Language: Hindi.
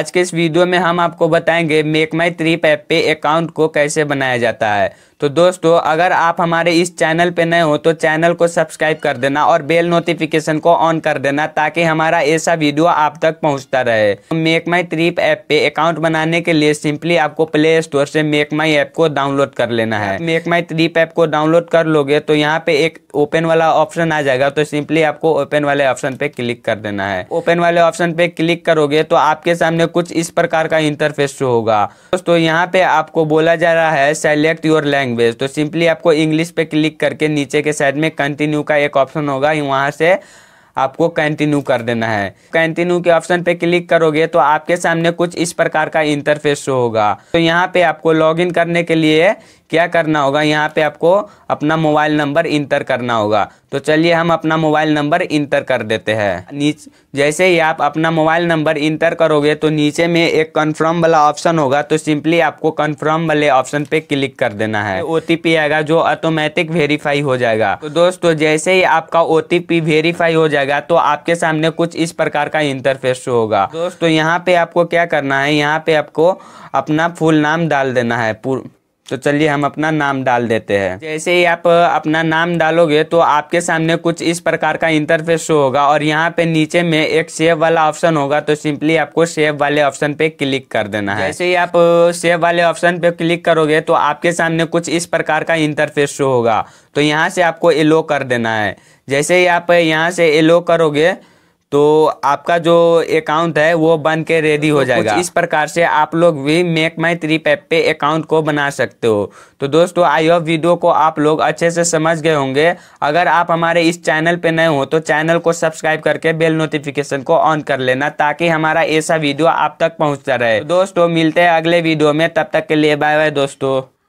आज के इस वीडियो में हम आपको बताएंगे मेक माई ट्रिप ऐप पे अकाउंट को कैसे बनाया जाता है तो दोस्तों अगर आप हमारे इस चैनल पे नए हो तो चैनल को सब्सक्राइब कर देना और बेल नोटिफिकेशन को ऑन कर देना ताकि हमारा ऐसा वीडियो आप तक पहुंचता रहे तो मेक माई ट्रिप ऐप पे अकाउंट बनाने के लिए सिंपली आपको प्ले स्टोर से मेक माई ऐप को डाउनलोड कर लेना है मेक माई ट्रिप ऐप को डाउनलोड कर लोगे तो यहाँ पे एक ओपन वाला ऑप्शन आ जाएगा तो सिंपली आपको ओपन वाले ऑप्शन पे क्लिक कर देना है ओपन वाले ऑप्शन पे क्लिक करोगे तो आपके सामने कुछ इस प्रकार का इंटरफेस शो होगा दोस्तों यहाँ पे आपको बोला जा रहा है सेलेक्ट योर लैंग्वेज तो सिंपली आपको इंग्लिश पे क्लिक करके नीचे के साइड में कंटिन्यू का एक ऑप्शन होगा वहां से आपको कंटिन्यू कर देना है कंटिन्यू के ऑप्शन पे क्लिक करोगे तो आपके सामने कुछ इस प्रकार का इंटरफेस शो होगा तो यहाँ पे आपको लॉगिन करने के लिए क्या करना होगा यहाँ पे आपको अपना मोबाइल नंबर इंटर करना होगा तो चलिए हम अपना मोबाइल नंबर इंटर कर देते हैं जैसे ही आप अपना मोबाइल नंबर इंटर करोगे तो नीचे में एक कन्फर्म वाला ऑप्शन होगा तो सिंपली आपको कन्फर्म वाले ऑप्शन पे क्लिक कर देना है ओ आएगा जो ऑटोमेटिक वेरीफाई हो जाएगा तो दोस्तों जैसे ही आपका ओ वेरीफाई हो जाएगा तो आपके सामने कुछ इस प्रकार का इंटरफेस होगा दोस्तों यहाँ पे आपको क्या करना है यहाँ पे आपको अपना फुल नाम डाल देना है तो चलिए हम अपना नाम डाल देते हैं जैसे ही आप अपना नाम डालोगे तो आपके सामने कुछ इस प्रकार का इंटरफेस शो होगा और यहाँ पे नीचे में एक सेव वाला ऑप्शन होगा तो सिंपली आपको सेव वाले ऑप्शन पे क्लिक कर देना है जैसे ही आप सेव वाले ऑप्शन पे क्लिक करोगे तो आपके सामने कुछ इस प्रकार का इंटरफेस शो होगा तो यहाँ से आपको एलो कर देना है जैसे ही आप यहाँ से एलो करोगे तो आपका जो अकाउंट है वो बन के रेडी हो तो जाएगा इस प्रकार से आप लोग भी मेक माई ट्रिप ऐप पे अकाउंट को बना सकते हो तो दोस्तों आई होप वीडियो को आप लोग अच्छे से समझ गए होंगे अगर आप हमारे इस चैनल पे नए हो तो चैनल को सब्सक्राइब करके बेल नोटिफिकेशन को ऑन कर लेना ताकि हमारा ऐसा वीडियो आप तक पहुँचता रहे तो दोस्तों मिलते हैं अगले वीडियो में तब तक के लिए बाय बाय दोस्तों